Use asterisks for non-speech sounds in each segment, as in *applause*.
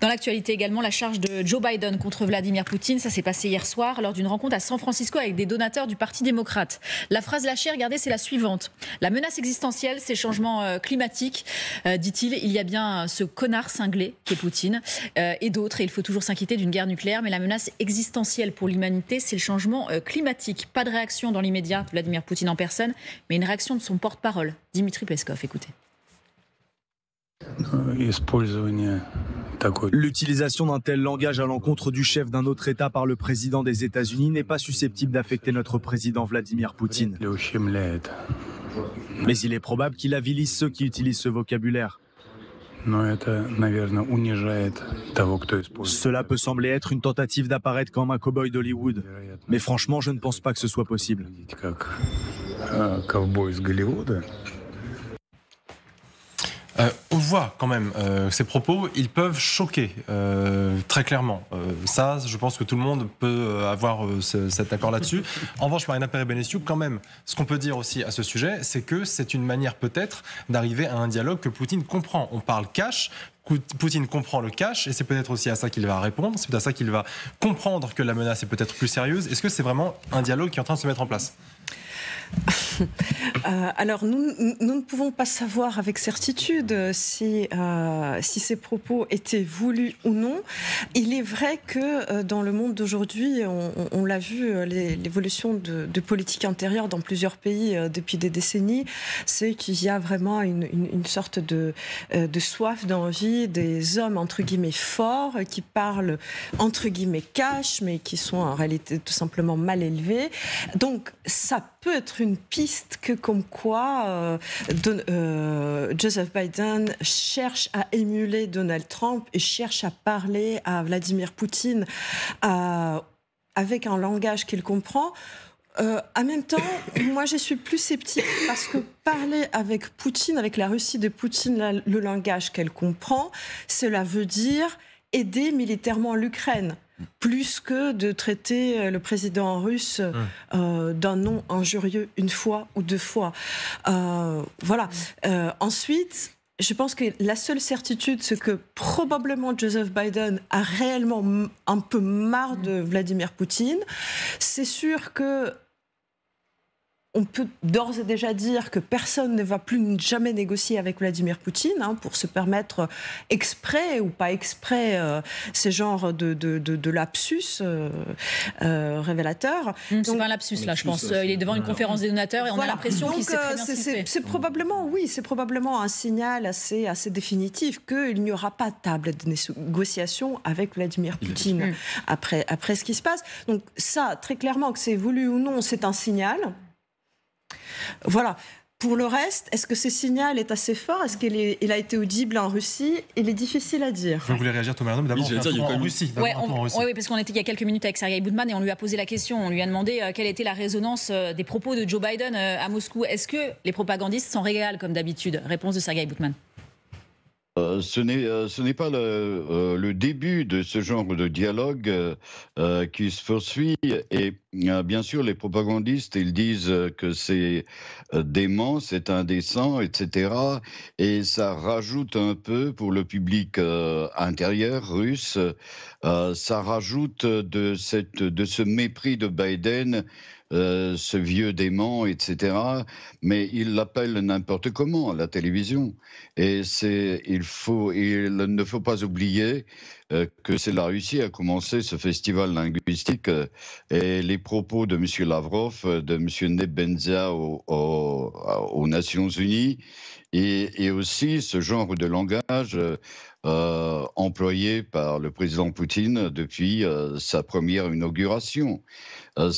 Dans l'actualité également, la charge de Joe Biden contre Vladimir Poutine, ça s'est passé hier soir lors d'une rencontre à San Francisco avec des donateurs du Parti démocrate. La phrase lâchée, regardez, c'est la suivante. La menace existentielle, c'est le changement euh, climatique, euh, dit-il, il y a bien ce connard cinglé qui est Poutine euh, et d'autres, et il faut toujours s'inquiéter d'une guerre nucléaire, mais la menace existentielle pour l'humanité, c'est le changement climatique. Pas de réaction dans l'immédiat de Vladimir Poutine en personne, mais une réaction de son porte-parole, Dimitri Peskov. Écoutez. L'utilisation d'un tel langage à l'encontre du chef d'un autre État par le président des États-Unis n'est pas susceptible d'affecter notre président Vladimir Poutine. Mais il est probable qu'il avilise ceux qui utilisent ce vocabulaire. Cela peut sembler être une tentative d'apparaître comme un cow-boy d'Hollywood, mais franchement, je ne pense pas que ce soit possible. Euh, on voit quand même euh, ces propos, ils peuvent choquer euh, très clairement. Euh, ça, je pense que tout le monde peut avoir cet accord là-dessus. *laughs* En revanche, Marina Pérez-Benessiou, quand même, ce qu'on peut dire aussi à ce sujet, c'est que c'est une manière peut-être d'arriver à un dialogue que Poutine comprend. On parle cash, Poutine comprend le cash et c'est peut-être aussi à ça qu'il va répondre, c'est peut-être à ça qu'il va comprendre que la menace est peut-être plus sérieuse. Est-ce que c'est vraiment un dialogue qui est en train de se mettre en place *laughs* Euh, alors, nous, ne pouvons pas savoir avec certitude euh, si, ces propos étaient voulus ou non. Il est vrai que euh, dans le monde d'aujourd'hui, on, l'a vu, l'évolution de, politique intérieure dans plusieurs pays depuis des décennies, c'est qu'il y a vraiment une, sorte de, de soif, d'envie des hommes, entre guillemets, forts, qui parlent, entre guillemets, cash, mais qui sont en réalité tout simplement mal élevés. Donc, ça peut être une piste que comme quoi euh, euh, Joseph Biden cherche à émuler Donald Trump et cherche à parler à Vladimir Poutine euh, avec un langage qu'il comprend. en même temps, *coughs* moi, je suis plus sceptique parce que parler avec Poutine, avec la Russie de Poutine, le langage qu'elle comprend, cela veut dire aider militairement l'Ukraine plus que de traiter euh, le président russe hum. euh, d'un nom injurieux une fois ou deux fois. Euh, voilà. Hum. ensuite, je pense que la seule certitude, c'est que probablement Joseph Biden a réellement un peu marre de Vladimir Poutine. C'est sûr que on peut d'ores et déjà dire que personne ne va plus jamais négocier avec Vladimir Poutine hein, pour se permettre exprès ou pas exprès euh, ces genres de, lapsus euh, euh, révélateurs. Mmh, c'est un lapsus là, je pense. Il est devant une conférence des donateurs et on a l'impression qu'il c'est, probablement, oui, c'est probablement un signal assez, définitif qu'il n'y aura pas de table de négociation avec Vladimir Poutine après, après ce qui se passe. Donc ça, très clairement, que c'est voulu ou non, c'est un signal. Voilà. Pour le reste, est-ce que ce signal est assez fort Est-ce qu'il a été audible en Russie Il est difficile à dire. Je voulais réagir, Thomas mais d'abord, dire, y a en, Russie, Oui, parce qu'on était il y a quelques minutes avec Sergei Boudman et on lui a posé la question. On lui a demandé euh, quelle était la résonance euh, des propos de Joe Biden euh, à Moscou. Est-ce que les propagandistes sont régalent comme d'habitude Réponse de Sergei Boudman. Euh, euh, ce n'est pas le, euh, le, début de ce genre de dialogue qui se poursuit. Et bien sûr, les propagandistes, ils disent que c'est dément, c'est indécent, etc. Et ça rajoute un peu pour le public intérieur russe, ça rajoute de, cette, de ce mépris de Biden euh, ce vieux dément, etc. Mais il l'appelle n'importe comment à la télévision. Et c'est, il, faut, il ne faut pas oublier euh, que c'est la Russie a commencé ce festival linguistique euh, et les propos de M. Lavrov, de M. Nebenza aux Nations Unies et, aussi ce genre de langage euh, employé par le président Poutine depuis euh, sa première inauguration. Euh,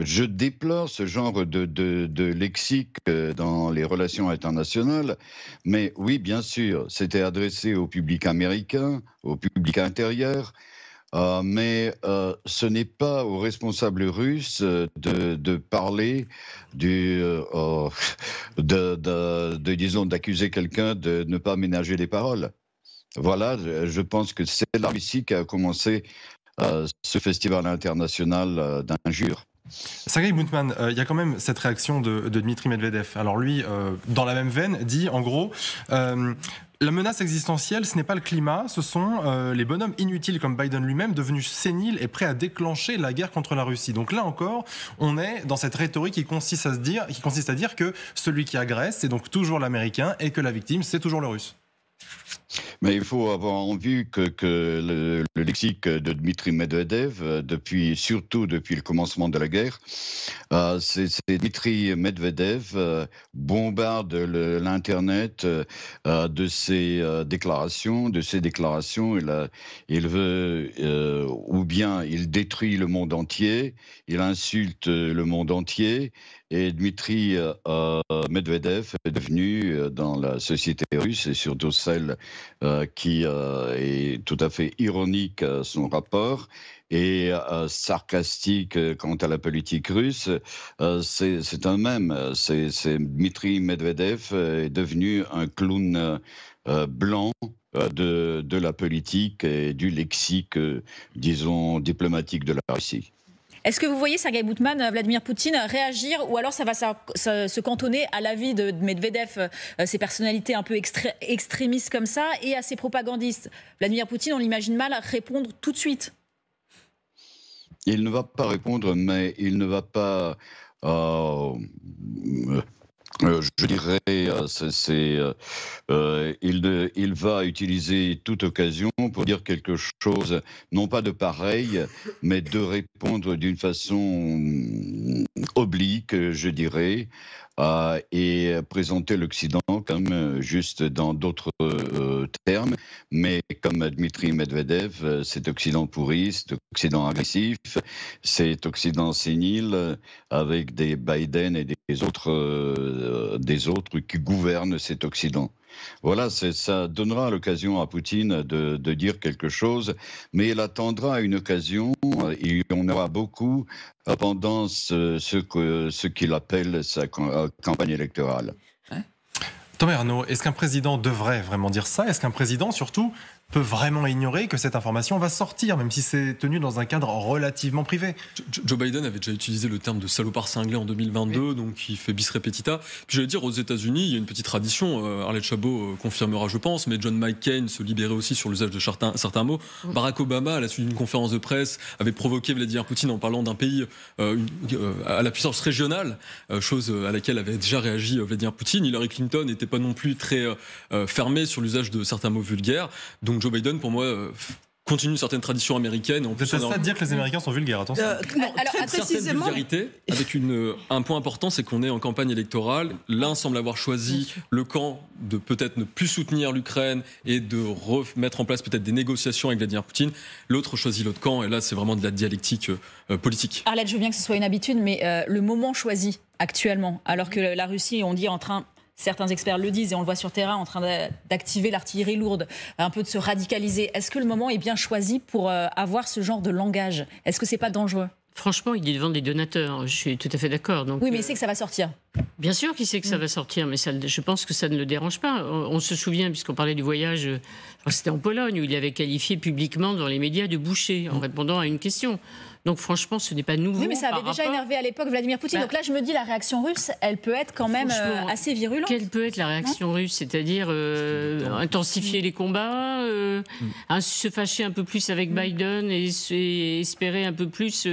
je déplore ce genre de, lexique dans les relations internationales, mais oui, bien sûr, c'était adressé au public américain, au public intérieur, euh, mais euh, ce n'est pas aux responsables russes euh, de, parler du, de, disons, d'accuser quelqu'un de ne pas ménager les paroles. Voilà, je pense que c'est la Russie qui a commencé ce festival international d'injures. Sergei Boutman, il y a quand même cette réaction de, de Dmitri Medvedev. Alors lui, dans la même veine, dit en gros, la menace existentielle, ce n'est pas le climat, ce sont euh, les bonhommes inutiles comme Biden lui-même, devenus séniles et prêts à déclencher la guerre contre la Russie. Donc là encore, on est dans cette rhétorique qui consiste à, se dire, qui consiste à dire que celui qui agresse, c'est donc toujours l'Américain et que la victime, c'est toujours le Russe. Mais il faut avoir en vue que, le, lexique de Dmitri Medvedev, euh, depuis, surtout depuis le commencement de la guerre, euh, c'est Dmitri Medvedev euh, bombarde l'Internet de ses déclarations, de ses déclarations. il veut, ou bien il détruit le monde entier, il insulte le monde entier, et Dmitri euh, Medvedev est devenu euh, dans la société russe et surtout celle euh, qui est tout à fait ironique à son rapport et sarcastique quant à la politique russe, c'est un même. C'est Dmitri Medvedev est devenu un clown blanc de la politique et du lexique, disons, diplomatique de la Russie. Est-ce que vous voyez Sergei Boutman, euh, Vladimir Poutine réagir ou alors ça va se cantonner à l'avis de Medvedev, euh, euh, ses personnalités un peu extrémistes comme ça, et à ses propagandistes Vladimir Poutine, on l'imagine mal répondre tout de suite. Il ne va pas répondre, mais il ne va pas euh, je dirais, euh, c'est, euh, euh il, il, va utiliser toute occasion pour dire quelque chose, non pas de pareil, mais de répondre d'une façon oblique, euh, je dirais, euh, et présenter l'Occident comme euh, juste dans d'autres termes, mais comme Dmitri Medvedev, cet Occident pourri, cet Occident agressif, cet Occident sénile, avec des Biden et des autres, des autres qui gouvernent cet Occident. Voilà, ça donnera l'occasion à Poutine de, dire quelque chose, mais il attendra une occasion il y aura beaucoup euh, pendant ce, ce qu'il appelle sa euh, campagne électorale. Hein Thomas Arnaud, est-ce qu'un président devrait vraiment dire ça Est-ce qu'un président, surtout, peut vraiment ignorer que cette information va sortir, même si c'est tenu dans un cadre relativement privé. Joe Biden avait déjà utilisé le terme de salopard cinglé en 2022, donc il fait bis repetita. Puis j'allais dire, aux États-Unis, il y a une petite tradition, euh, Arlette Chabot euh, confirmera, je pense, mais John McCain se libérait aussi sur l'usage de certains, certains mots. Barack Obama, à la suite d'une conférence de presse, avait provoqué Vladimir Poutine en parlant d'un pays euh, à la puissance régionale, chose à laquelle avait déjà réagi Vladimir Poutine. Hillary Clinton n'était pas non plus très fermée sur l'usage de certains mots vulgaires. Donc donc Joe Biden, pour moi, euh, continue certaines traditions américaines. américaine. C'est ça de dire que les Américains sont vulgaires, attention. Euh, euh, non, Alors, très précisément. avec une, un point important, c'est qu'on est en campagne électorale. L'un semble avoir choisi le camp de peut-être ne plus soutenir l'Ukraine et de remettre en place peut-être des négociations avec Vladimir Poutine. L'autre choisit l'autre camp, et là, c'est vraiment de la dialectique politique. Arlette, je veux bien que ce soit une habitude, mais le moment choisi actuellement, alors que la Russie, on dit, en train certains experts le disent et on le voit sur terrain en train d'activer l'artillerie lourde, un peu de se radicaliser. Est-ce que le moment est bien choisi pour euh, avoir ce genre de langage Est-ce que ce n'est pas dangereux Franchement, il est devant des donateurs, je suis tout à fait d'accord. Oui, mais c'est euh, que ça va sortir. Bien sûr qu'il sait que ça mm. va sortir, mais ça, je pense que ça ne le dérange pas. On, se souvient, puisqu'on parlait du voyage, euh, c'était en Pologne, où il avait qualifié publiquement dans les médias de boucher en mm. répondant à une question. Donc franchement, ce n'est pas nouveau. Oui, mais ça avait déjà énervé à l'époque Vladimir Poutine. Bah Donc là, je me dis, la réaction russe, elle peut être quand même euh, assez virulente. Quelle peut être la réaction russe C'est-à-dire euh, intensifier les combats, mm. se fâcher un peu plus avec Biden et, espérer un peu plus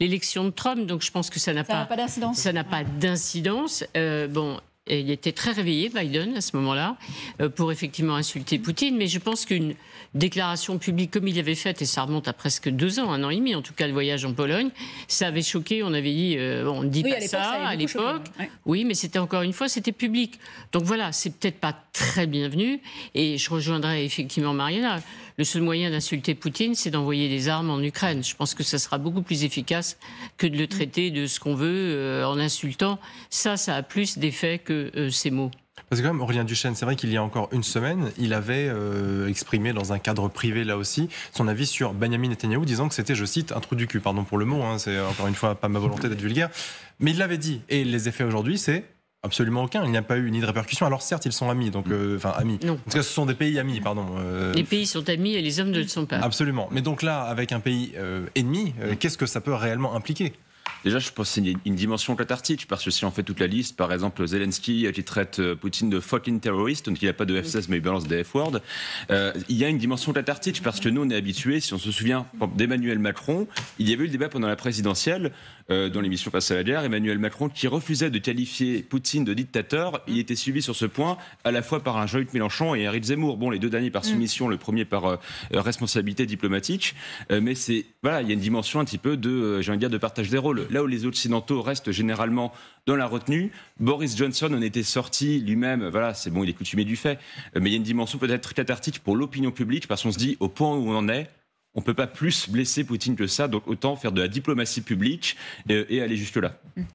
l'élection de Trump. Donc je pense que ça n'a pas, Ça n'a pas d'incidence. Euh, bon, il était très réveillé, Biden, à ce moment-là, euh, pour effectivement insulter Poutine. Mais je pense qu'une déclaration publique comme il l'avait faite, et ça remonte à presque deux ans, un an et demi, en tout cas le voyage en Pologne, ça avait choqué. On avait dit, euh, on ne dit pas ça à l'époque. Oui, mais c'était encore une fois, c'était public. Donc voilà, c'est peut-être pas très bienvenu. Et je rejoindrai effectivement Mariana. Le seul moyen d'insulter Poutine, c'est d'envoyer des armes en Ukraine. Je pense que ça sera beaucoup plus efficace que de le traiter de ce qu'on veut euh, en insultant. Ça, ça a plus d'effet que euh, ces mots. Parce que quand même, Aurélien Duchesne, c'est vrai qu'il y a encore une semaine, il avait euh, exprimé dans un cadre privé, là aussi, son avis sur Benjamin Netanyahu, disant que c'était, je cite, un trou du cul, pardon pour le mot, hein, c'est encore une fois pas ma volonté d'être vulgaire, mais il l'avait dit. Et les effets aujourd'hui, c'est Absolument aucun. Il n'y a pas eu ni de répercussions. Alors certes, ils sont amis, donc euh, enfin amis. Non. En tout cas, ce sont des pays amis, pardon. Euh. Les pays sont amis et les hommes ne le sont pas. Absolument. Mais donc là, avec un pays euh, ennemi, mm. qu'est-ce que ça peut réellement impliquer Déjà, je pense que c'est une dimension cathartique, parce que si on fait toute la liste, par exemple, Zelensky qui traite Poutine de fucking terroriste, donc il a pas de F-16, mais il balance des f words il y a une dimension cathartique, parce que nous, on est habitués, si on se souvient d'Emmanuel Macron, il y avait eu le débat pendant la présidentielle, euh, dans l'émission Face à la guerre, Emmanuel Macron, qui refusait de qualifier Poutine de dictateur, il mm. était suivi sur ce point à la fois par un Jean-Luc Mélenchon et Eric Zemmour. Bon, les deux derniers par mm. soumission, le premier par euh, euh, responsabilité diplomatique. mais c'est voilà, il y a une dimension un petit peu de, j'ai envie de de partage des rôles. Là où les Occidentaux restent généralement dans la retenue, Boris Johnson en était sorti lui-même. Voilà, c'est bon, il est coutumier du fait. mais il y a une dimension peut-être cathartique pour l'opinion publique parce qu'on se dit au point où on en est, on ne peut pas plus blesser Poutine que ça, donc autant faire de la diplomatie publique euh, et, aller jusque-là.